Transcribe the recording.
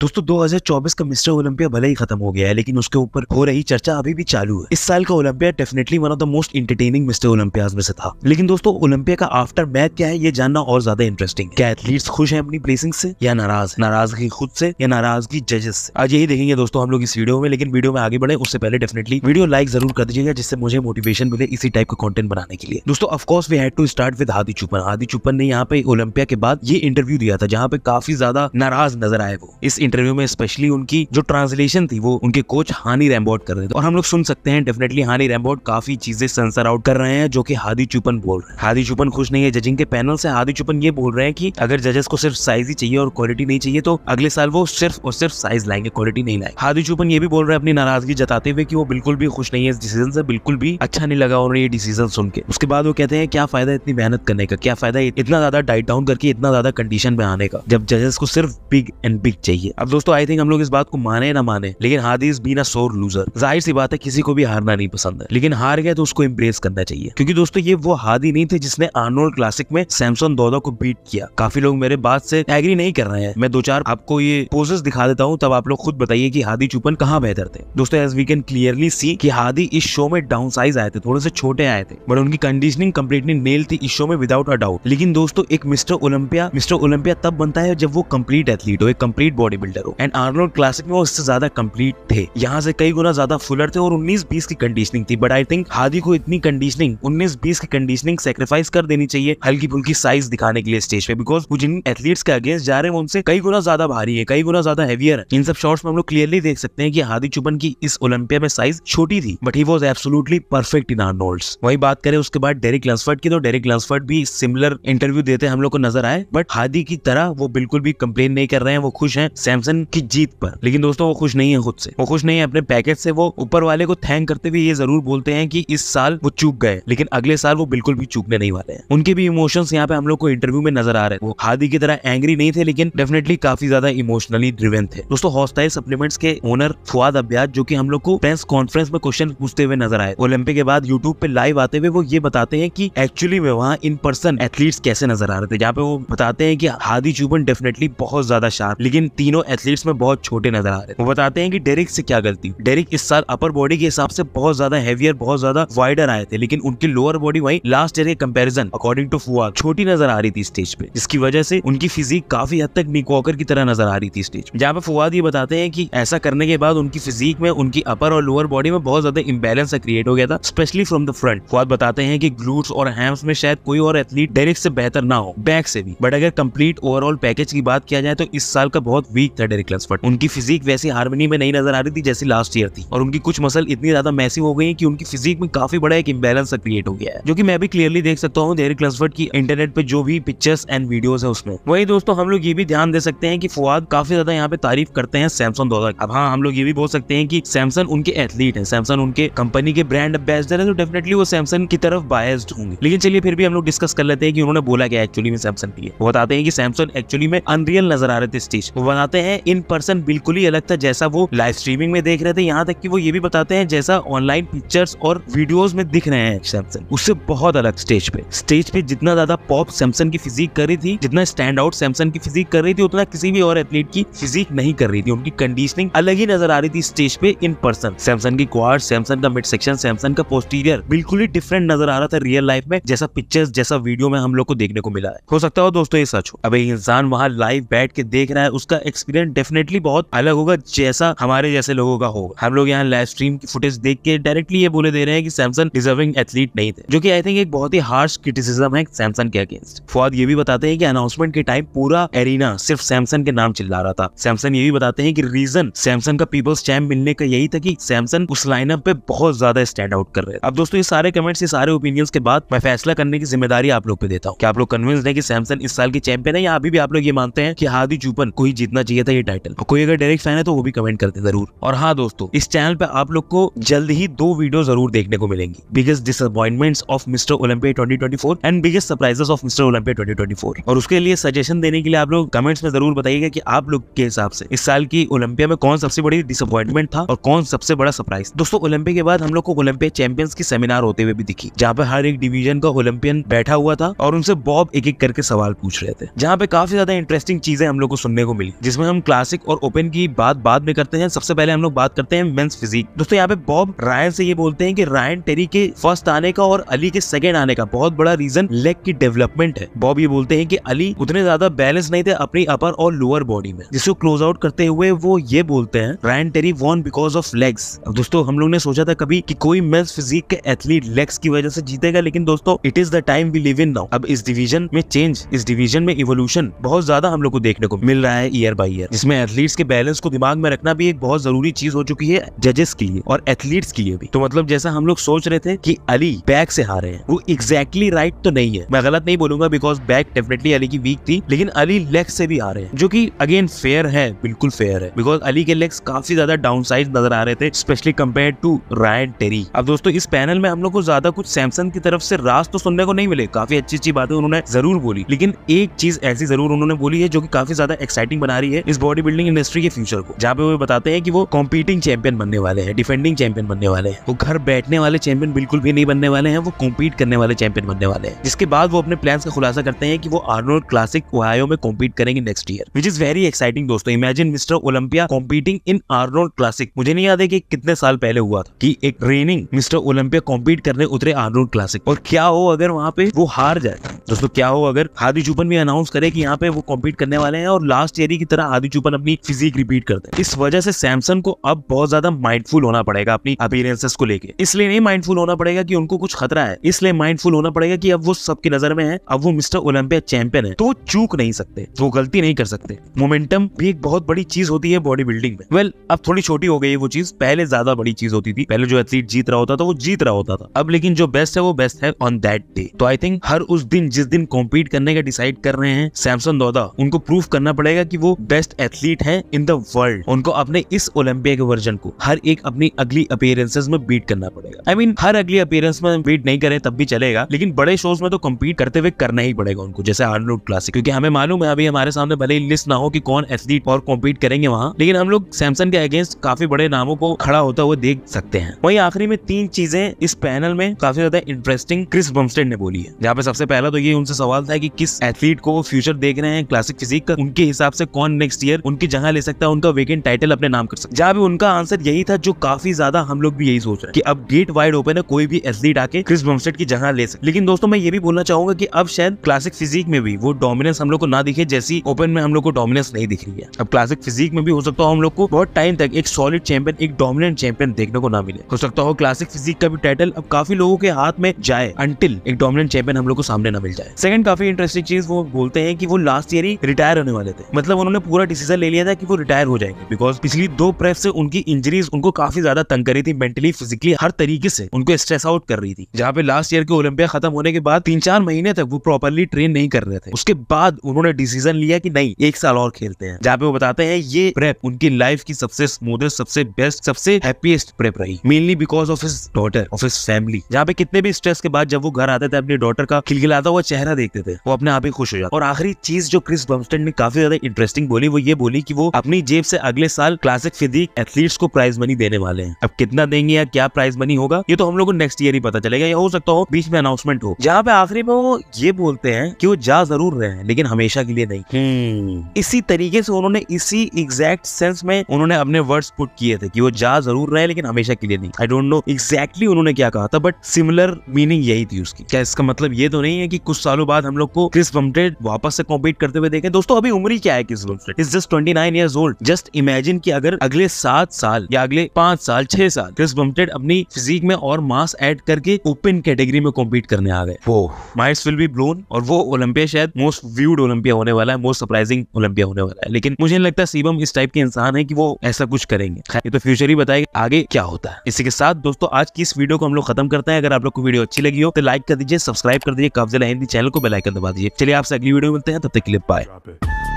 दोस्तों 2024 का mister Olympia भले ही खत्म हो गया है लेकिन उसके ऊपर हो रही चर्चा अभी भी चालू है इस साल का Olympia definitely one of the most entertaining mister Olympias में से था लेकिन दोस्तों ओलंपिया का आफ्टर मैच क्या है ये जानना और ज्यादा इंटरेस्टिंग क्या एथलीट्स खुश है अपनी प्लेसिंग से या नाराज नाराजगी खुद से या नाराजगी जजेस से आज यही देखेंगे दोस्तों हम लोग इस वीडियो में लेकिन वीडियो में आगे बढ़े उससे पहले डेफिनेटली वीडियो लाइक जरूर कर दीजिएगा जिससे मुझे मोटिवेशन मिले इसी टाइप का कॉन्टेंट बनाने के लिए दोस्तों of course we had to start with Hadi Choopan Hadi Choopan ने यहाँ पे ओलंपिया के बाद ये इंटरव्यू दिया था जहाँ पे काफी ज्यादा नाराज नजर आए वो इस इंटरव्यू में स्पेशली उनकी जो ट्रांसलेशन थी वो उनके कोच हानी रैम्बॉट कर रहे थे और हम लोग सुन सकते हैं डेफिनेटली हानी रैम्बॉट काफी चीजें सेंसर आउट कर रहे हैं जो कि हादी चुपन बोल रहे हैं हादी चुपन खुश नहीं है जजिंग के पैनल से हादी चुपन ये बोल रहे हैं कि अगर जजेस को सिर्फ साइज ही चाहिए और क्वालिटी नहीं चाहिए तो अगले साल वो सिर्फ और सिर्फ साइज लाएंगे क्वालिटी नहीं लाएंगे हादी चुपन ये भी बोल रहे हैं अपनी नाराजगी जताते हुए कि वो बिल्कुल भी खुश नहीं है इस डिसीजन से बिल्कुल भी अच्छा नहीं लगा उन्होंने ये डिसीजन सुन के उसके बाद वो कहते हैं क्या फायदा इतनी मेहनत करने का क्या फायदा इतना ज्यादा डाइट डाउन करके इतना ज्यादा कंडीशन में आने का जब जजेस को सिर्फ बिग एंड बिग चाहिए अब दोस्तों आई थिंक हम लोग इस बात को माने ना माने लेकिन हादिस बीना सोर लूजर जाहिर सी बात है किसी को भी हारना नहीं पसंद है लेकिन हार गया तो उसको इम्प्रेस करना चाहिए क्योंकि दोस्तों ये वो हादी नहीं थे जिसने आर्नोल्ड क्लासिक में सैमसन दौदा को बीट किया काफी लोग मेरे बात से एग्री नहीं कर रहे हैं मैं दो चार आपको ये पोजेस दिखा देता हूँ तब आप लोग खुद बताइए की हादी चुपन कहाँ बेहतर थे दोस्तों as we can clearly see की हादी इस शो में डाउन साइज आए थे थोड़े से छोटे आए थे बट उनकी कंडीशनिंग कम्प्लीटली नेल थी इस शो में विदाउट अ डाउट लेकिन दोस्तों एक मिस्टर ओलंपिया मिस्टर ओलंपिया तब बनता है जब वो कम्प्लीट एथलीट हो एक कम्प्लीट बॉडी बिल्डर हो एंड आर्नोल्ड क्लासिक में वो इससे ज्यादा कंप्लीट थे यहाँ से कई गुना ज्यादा फुलर थे और उन्नीस बीस की कंडीशनिंग थी बट आई थिंक हादी को इतनी कंडीशनिंग उन्नीस बीस की कंडीशनिंग सेक्रीफाइस कर देनी चाहिए हल्की फुल्की साइज दिखाने के लिए स्टेज पे बिकॉज वो जिन एथलीट्स के अगेंस्ट जा रहे हैं उनसे कई गुना ज्यादा भारी है कई गुना ज्यादा हैवियर है इन सब शॉर्ट्स में हम लोग क्लियरली देख सकते हैं कि हादी चुपन की इस ओलंपिया में साइज छोटी थी but he was absolutely perfect in Arnold वही बात करें उसके बाद डेरिक लंसफर्ड की तो डेरिक लंसफर्ड भी सिमिलर इंटरव्यू देते हम लोग को नजर आए बट हादी की तरह वो बिल्कुल भी कंप्लेन नहीं कर रहे हैं वो खुश है सैमसंग की जीत पर लेकिन दोस्तों वो खुश नहीं है खुद से वो खुश नहीं है अपने पैकेज से वो ऊपर वाले को थैंक करते हुए ये जरूर बोलते हैं कि इस साल वो चूक गए लेकिन अगले साल वो बिल्कुल भी चूकने नहीं वाले हैं उनके भी इमोशंस यहाँ पे हम लोग को इंटरव्यू में नजर आ रहे हैं वो हादी की तरह एंग्री नहीं थे लेकिन डेफिनेटली काफी ज्यादा इमोशनली ड्रिवेन थे दोस्तों हॉस्टाइल सप्लीमेंट्स के ओनर फुआद अभ्यास जो की हम लोग को प्रेस कॉन्फ्रेंस में क्वेश्चन पूछते हुए नजर आए ओलंपिक के बाद यूट्यूब पे लाइव आते हुए वो ये बताते हैं की एक्चुअली में वहाँ इन पर्सन एथलीट्स कैसे नजर आ रहे थे जहाँ पे वो बताते हैं की हादी चूबन डेफिनेटली बहुत ज्यादा शार्प लेकिन तीनों एथलीट्स में बहुत छोटे नजर आ रहे हैं वो बताते हैं कि डेरिक से क्या गलती डेरिक इस साल अपर बॉडी के हिसाब से बहुत ज्यादा हैवियर बहुत ज्यादा वाइडर आए थे लेकिन उनकी लोअर बॉडी वही लास्ट ईयर के कम्पेरिजन अकॉर्डिंग टू फुआ छोटी नजर आ रही थी स्टेज पे जिसकी वजह से उनकी फिजिक काफी हद तक निकॉकर की तरह नजर आ रही थी स्टेज जहाँ पे फुआद ये बताते हैं की ऐसा करने के बाद उनकी फिजिक में उनकी अपर और लोअर बॉडी में बहुत ज्यादा इम्बेलेंस क्रिएट हो गया था specially from the front Fouad बताते हैं की ग्लूट्स और हैम्स में शायद कोई और एथलीट डेरिक से बेहतर ना हो बैक से भी बट अगर कंप्लीट ओवरऑल पैकेज की बात किया जाए तो इस साल का बहुत वीक लगता है डेरिक उनकी फिजिक वैसी हारमोनी में नहीं नजर आ रही थी जैसी लास्ट ईयर थी और उनकी कुछ मसल इतनी ज्यादा मैसी हो गई की उनकी फिजिक में काफी बड़ा एक इम्बेलेंस क्रिएट हो गया है जो की मैं भी क्लियरली देख सकता हूँ डेरिक लम्सफर्ड की इंटरनेट पे जो भी पिक्चर्स एंड वीडियो है उसमें वही दोस्तों हम लोग ये भी ध्यान दे सकते हैं की फुआद काफी ज्यादा यहाँ पे तारीफ करते हैं सैमसन द्वारा अब हाँ हम लोग ये भी बोल सकते हैं की सैमसन उनके एथलीट है सैमसन उनके कंपनी के ब्रांड एम्बेसडर है तो डेफिनेटली वो सैमसन की तरफ बायस्ड होंगे लेकिन चलिए फिर भी हम लोग डिस्कस कर लेते हैं कि उन्होंने बोला क्या एक्चुअली में सैमसंग की है वो बताते हैं कि सैमसन एक्चुअली में अनरियल नजर आ रहे थे स्टेज वो बताते हैं हैं इन पर्सन बिल्कुल ही अलग था जैसा वो लाइव स्ट्रीमिंग में देख रहे थे यहाँ तक कि वो ये भी बताते हैं जैसा ऑनलाइन पिक्चर्स और वीडियोस में दिख रहे हैं सैमसन उससे बहुत अलग स्टेज पे स्टेज पे जितना ज्यादा पॉप सैमसन की फिजिक कर रही थी जितना स्टैंड आउट सैमसन की फिजिक कर रही थी उतना किसी भी और एथलीट की फिजिक नहीं कर रही थी उनकी कंडीशनिंग अलग ही नजर आ रही थी स्टेज पे इन पर्सन सैमसन की क्वार सैमसन का मिड सेक्शन सैमसन का पोस्टीरियर बिल्कुल ही डिफरेंट नजर आ रहा था रियल लाइफ में जैसा पिक्चर्स जैसा वीडियो में हम लोग को देखने को मिला है हो सकता है दोस्तों ये सच हो अब इंसान वहाँ लाइव बैठ के देख रहा है उसका एक्सपीरियंस एक्सपीरियंस डेफिनेटली बहुत अलग होगा जैसा हमारे जैसे लोगों का होगा हम लोग यहाँ लाइव स्ट्रीम की फुटेज देख के डायरेक्टली ये बोले दे रहे हैं कि सैमसंग डिजर्विंग एथलीट नहीं थे जो कि आई थिंक एक बहुत ही हार्श क्रिटिसिज्म है सैमसंग के अगेंस्ट फवाद ये भी बताते हैं कि अनाउंसमेंट के टाइम पूरा एरिना सिर्फ सैमसंग के नाम चिल्ला रहा था सैमसंग ये भी बताते हैं कि रीजन सैमसंग का पीपल्स चैम्प मिलने का यही था कि सैमसंग उस लाइनअप पे बहुत ज्यादा स्टैंड आउट कर रहे हैं अब दोस्तों ये सारे कमेंट्स ये सारे ओपिनियंस के बाद मैं फैसला करने की जिम्मेदारी आप लोग पे देता हूँ कि आप लोग कन्विंस है कि सैमसंग इस साल की चैंपियन है या अभी भी आप लोग ये मानते हैं कि हादी चूपन को ही जीतना चाहिए चाहिए था ये टाइटल कोई अगर डायरेक्ट फैन है तो वो भी कमेंट करते जरूर और हाँ दोस्तों इस चैनल पे आप लोग को जल्द ही दो वीडियो जरूर देखने को मिलेंगी biggest disappointments of mister Olympia 2024 and biggest surprises of mister Olympia 2024 और उसके लिए सजेशन देने के लिए आप लोग कमेंट्स में जरूर बताइएगा कि आप लोग के हिसाब से इस साल की ओलंपिया में कौन सबसे बड़ी डिसअपॉइंटमेंट था और कौन सबसे बड़ा सरप्राइज दोस्तों ओलंपिया के बाद हम लोग को ओलंपिया चैंपियंस की सेमिनार होते हुए भी दिखी जहाँ पे हर एक डिवीजन का ओलंपियन बैठा हुआ था और उनसे बॉब एक एक करके सवाल पूछ रहे थे जहाँ पे काफी ज्यादा इंटरेस्टिंग चीजें हम लोग को सुनने को मिली जिसमें में हम क्लासिक और ओपन की बात बाद में करते हैं सबसे पहले हम लोग बात करते हैं मेंस फिजिक दोस्तों यहाँ पे बॉब रायन से ये बोलते हैं कि रायन टेरी के फर्स्ट आने का और अली के सेकंड आने का बहुत बड़ा रीजन लेग की डेवलपमेंट है बॉब ये बोलते हैं कि अली उतने ज्यादा बैलेंस नहीं थे अपनी अपर और लोअर बॉडी में जिसको क्लोज आउट करते हुए वो ये बोलते हैं Ryan Terry won because of legs दोस्तों हम लोग ने सोचा था कभी की कोई मेन्स फिजिक के एथलीट लेग्स की वजह से जीतेगा लेकिन दोस्तों it is the time we live in now अब इस डिविजन में चेंज इस डिवीजन में इवोल्यूशन बहुत ज्यादा हम लोग को देखने को मिल रहा है ईयर बाई है जिसमें एथलीट्स के बैलेंस को दिमाग में रखना भी एक बहुत जरूरी चीज हो चुकी है जजेस के लिए और एथलीट्स के लिए भी तो मतलब जैसा हम लोग सोच रहे थे कि अली बैक से हारे हैं वो एग्जैक्टली राइट right तो नहीं है मैं गलत नहीं बोलूंगा बिकॉज बैक डेफिनेटली अली की वीक थी लेकिन अली लेग से भी हारे हैं जो की अगेन फेयर है बिल्कुल फेयर है बिकॉज अली के लेग्स काफी ज्यादा डाउन साइज नजर आ रहे थे specially compare to Ryan Terry अब दोस्तों इस पैनल में हम लोग को ज्यादा कुछ सैमसंग की तरफ से रास तो सुनने को नहीं मिले काफी अच्छी अच्छी बातें उन्होंने जरूर बोली लेकिन एक चीज ऐसी जरूर उन्होंने बोली है जो की काफी ज्यादा एक्साइटिंग बना रही है इस बॉडी बिल्डिंग इंडस्ट्री के फ्यूचर को जहाँ पे वो बताते हैं कि वो कॉम्पीटिंग चैंपियन बनने वाले हैं डिफेंडिंग चैंपियन बनने वाले हैं वो घर बैठने वाले चैंपियन बिल्कुल भी नहीं बनने वाले हैं वो कॉम्पीट करने वाले चैंपियन बनने वाले हैं जिसके बाद वो अपने प्लान का खुलासा करते हैं कि वो आर्नोल्ड क्लासिक वायो में कॉम्पीट करेंगे next year which is very exciting दोस्तों imagine mister Olympia competing in Arnold Classic मुझे नहीं याद है कि कितने साल पहले हुआ था कि एक रेनिंग मिस्टर ओलंपिया कॉम्पीट करने उतरे आर्नोल्ड क्लासिक और क्या हो अगर वहाँ पे वो हार जाए दोस्तों क्या हो अगर हादी जुबन भी अनाउंस करे की यहाँ पे वो कॉम्पीट करने वाले हैं और लास्ट ईयर की तरह आदि चूपन अपनी फिजिक रिपीट करते हैं इस वजह से सैमसन को अब बहुत ज्यादा माइंडफुल होना पड़ेगा अपनी अपीरेंसेस को लेके इसलिए नहीं माइंडफुल होना पड़ेगा कि उनको कुछ खतरा है इसलिए माइंडफुल होना पड़ेगा कि अब वो सबकी नजर में है अब वो मिस्टर ओलंपिया चैंपियन है तो चूक नहीं सकते वो गलती नहीं कर सकते मोमेंटम भी एक बहुत बड़ी चीज होती है बॉडी बिल्डिंग में वेल well, अब थोड़ी छोटी हो गई वो चीज पहले ज्यादा बड़ी चीज होती थी पहले जो एथलीट जीत रहा होता था वो जीत रहा होता था अब लेकिन जो बेस्ट है वो बेस्ट है ऑन दैट डे तो आई थिंक हर उस दिन जिस दिन कॉम्पीट करने का डिसाइड कर रहे हैं सैमसन दौदा उनको प्रूफ करना पड़ेगा की वो बेस्ट बेस्ट एथलीट हैं इन द वर्ल्ड उनको अपने इस ओलंपिया के वर्जन को हर एक अपनी अगली अपेयरेंसेज में बीट करना पड़ेगा आई I मीन mean, हर अगली अपेयरेंस में बीट नहीं करें तब भी चलेगा लेकिन बड़े शोज में तो कम्पीट करते हुए करना ही पड़ेगा उनको जैसे आर्नोड क्लासिक क्योंकि हमें मालूम है अभी हमारे सामने भले ही लिस्ट ना हो कि कौन एथलीट और कॉम्पीट करेंगे वहाँ लेकिन हम लोग सैमसंग के अगेंस्ट काफी बड़े नामों को खड़ा होता हुआ देख सकते हैं वही आखिरी में तीन चीजें इस पैनल में काफी ज्यादा इंटरेस्टिंग क्रिस बमस्टेड ने बोली है जहाँ पे सबसे पहला तो ये उनसे सवाल था कि किस एथलीट को फ्यूचर देख रहे हैं क्लासिक फिजिक का उनके हिसाब से कौन नेक्स्ट नेक्स्ट ईयर उनकी जगह ले सकता है उनका वेकेंट टाइटल अपने नाम कर सकता है जहाँ भी उनका आंसर यही था जो काफी ज्यादा हम लोग भी यही सोच रहे हैं कि अब गेट वाइड ओपन है कोई भी एथलीट आके क्रिस ब्रॉमस्टेड की जगह ले सकते लेकिन दोस्तों मैं ये भी बोलना चाहूंगा की अब शायद क्लासिक फिजिक में भी वो डोमिनेंस हम लोग को ना दिखे जैसी ओपन में हम लोग को डोमिनेंस नहीं दिख रही है अब क्लासिक फिजिक में भी हो सकता हो हम लोग को बहुत टाइम तक एक सॉलिड चैंपियन एक डोमिनेंट चैंपियन देखने को ना मिले हो सकता हो क्लासिक फिजिक का भी टाइटल अब काफी लोगों के हाथ में जाए अंटिल एक डोमिनेंट चैंपियन हम लोग को सामने ना मिल जाए सेकंड काफी इंटरेस्टिंग चीज वो बोलते हैं कि वो लास्ट ईयर ही रिटायर होने वाले थे मतलब उन्होंने पूरा डिसीजन ले लिया था कि वो रिटायर हो जाएंगे बिकॉज पिछली दो प्रेप से उनकी इंजरीज उनको काफी ज्यादा तंग कर रही थी मेंटली फिजिकली हर तरीके से उनको स्ट्रेस आउट कर रही थी जहाँ पे लास्ट ईयर के ओलंपिया खत्म होने के बाद तीन चार महीने तक वो प्रॉपरली ट्रेन नहीं कर रहे थे उसके बाद उन्होंने डिसीजन लिया की नहीं एक साल और खेलते हैं जहाँ पे वो बताते हैं ये प्रेप उनकी लाइफ की सबसे स्मूदेस्ट सबसे बेस्ट सबसे हैप्पीएस्ट प्रेप रही mainly because of his daughter of his family जहाँ पे कितने भी स्ट्रेस के बाद जब वो घर आते थे अपने डॉटर का खिलखिलाता हुआ चेहरा देखते थे वो अपने आप ही खुश हो जाता और आखिरी चीज जो क्रिस बम्स्टन ने काफी ज्यादा इंटरेस्टिंग बोली वाली वो ये बोली कि वो अपनी जेब से अगले साल क्लासिक फिजिक एथलीट्स को प्राइज मनी देने वाले हैं अब कितना देंगे या क्या प्राइज मनी होगा ये तो हम लोग को नेक्स्ट ईयर ही पता चलेगा या हो सकता हो बीच में अनाउंसमेंट हो जहाँ पे आखिरी में वो ये बोलते हैं की वो जा जरूर रहे हैं लेकिन हमेशा के लिए नहीं हम्म। इसी तरीके से उन्होंने इसी एग्जैक्ट सेंस में उन्होंने अपने वर्ड्स पुट किए थे कि वो जा जरूर रहे लेकिन हमेशा के लिए नहीं आई डोंट नो एग्जैक्टली उन्होंने क्या कहा था बट सिमिलर मीनिंग यही थी उसकी क्या इसका मतलब ये तो नहीं है कि कुछ सालों बाद हम लोग को क्रिस बमटेड वापस से कॉम्पीट करते हुए देखें दोस्तों अभी उम्र ही क्या है Chris Bumstead is just twenty nine year old just imagine की अगर अगले सात साल या अगले पांच साल छह साल क्रिस बमटेड अपनी फिजिक में और मास एड करके ओपन कैटेगरी में कॉम्पीट करने आ गए वो माइंड्स विल बी ब्लोन और वो ओलंपिया शायद मोस्ट व्यूड ओलंपिया होने वाला है मोस्ट सरप्राइजिंग ओलंपिया होने वाला है लेकिन मुझे नहीं लगता है सीबम इस टाइप के इंसान है कि वो ऐसा कुछ करेंगे ये तो फ्यूचर ही बताएगा आगे क्या होता है इसी के साथ दोस्तों आज की इस वीडियो को हम लोग खत्म करते हैं अगर आप लोग को वीडियो अच्छी लगी हो तो लाइक कर दीजिए सब्सक्राइब कर दीजिए कब्जे हिंदी चैनल को बेलाइकन दबा दीजिए चलिए आपसे अगली वीडियो मिलते हैं तब तक के लिए बाय